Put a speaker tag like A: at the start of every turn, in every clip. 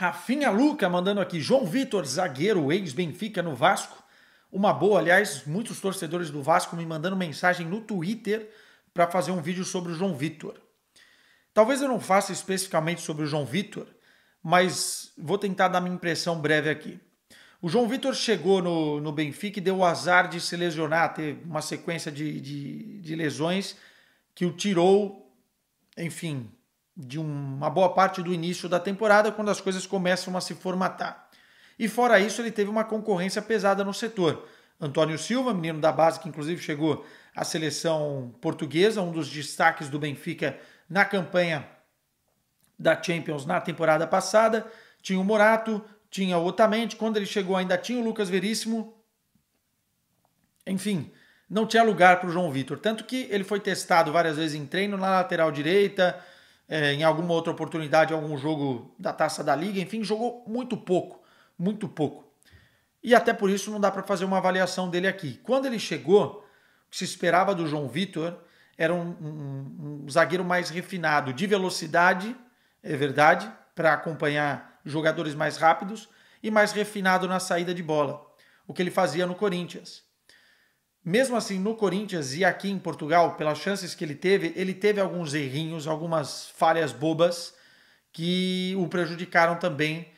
A: Rafinha Luca mandando aqui, João Vitor, zagueiro, ex-Benfica no Vasco. Uma boa, aliás, muitos torcedores do Vasco me mandando mensagem no Twitter para fazer um vídeo sobre o João Vitor. Talvez eu não faça especificamente sobre o João Vitor, mas vou tentar dar minha impressão breve aqui. O João Vitor chegou no, no Benfica e deu o azar de se lesionar, ter uma sequência de, de, de lesões que o tirou, enfim, de uma boa parte do início da temporada, quando as coisas começam a se formatar. E fora isso, ele teve uma concorrência pesada no setor. Antônio Silva, menino da base que inclusive chegou à seleção portuguesa, um dos destaques do Benfica na campanha da Champions na temporada passada, tinha o Morato, tinha o Otamendi, quando ele chegou ainda tinha o Lucas Veríssimo. Enfim, não tinha lugar para o João Vitor. Tanto que ele foi testado várias vezes em treino na lateral direita, é, em alguma outra oportunidade, algum jogo da taça da liga, enfim, jogou muito pouco, muito pouco. E até por isso não dá para fazer uma avaliação dele aqui. Quando ele chegou, o que se esperava do João Vitor era um, um, um zagueiro mais refinado, de velocidade, é verdade, para acompanhar jogadores mais rápidos e mais refinado na saída de bola, o que ele fazia no Corinthians. Mesmo assim, no Corinthians e aqui em Portugal, pelas chances que ele teve, ele teve alguns errinhos, algumas falhas bobas que o prejudicaram também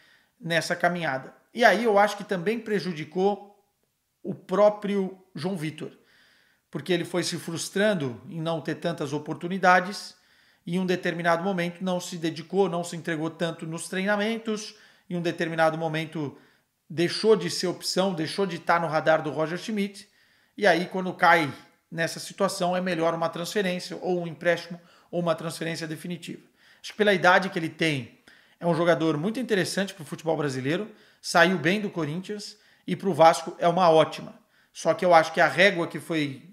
A: nessa caminhada. E aí eu acho que também prejudicou o próprio João Vitor, porque ele foi se frustrando em não ter tantas oportunidades e em um determinado momento não se dedicou, não se entregou tanto nos treinamentos, em um determinado momento deixou de ser opção, deixou de estar no radar do Roger Schmidt e aí, quando cai nessa situação, é melhor uma transferência ou um empréstimo ou uma transferência definitiva. Acho que pela idade que ele tem, é um jogador muito interessante para o futebol brasileiro, saiu bem do Corinthians e para o Vasco é uma ótima. Só que eu acho que a régua que foi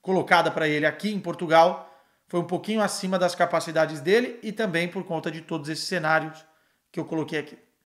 A: colocada para ele aqui em Portugal foi um pouquinho acima das capacidades dele e também por conta de todos esses cenários que eu coloquei aqui.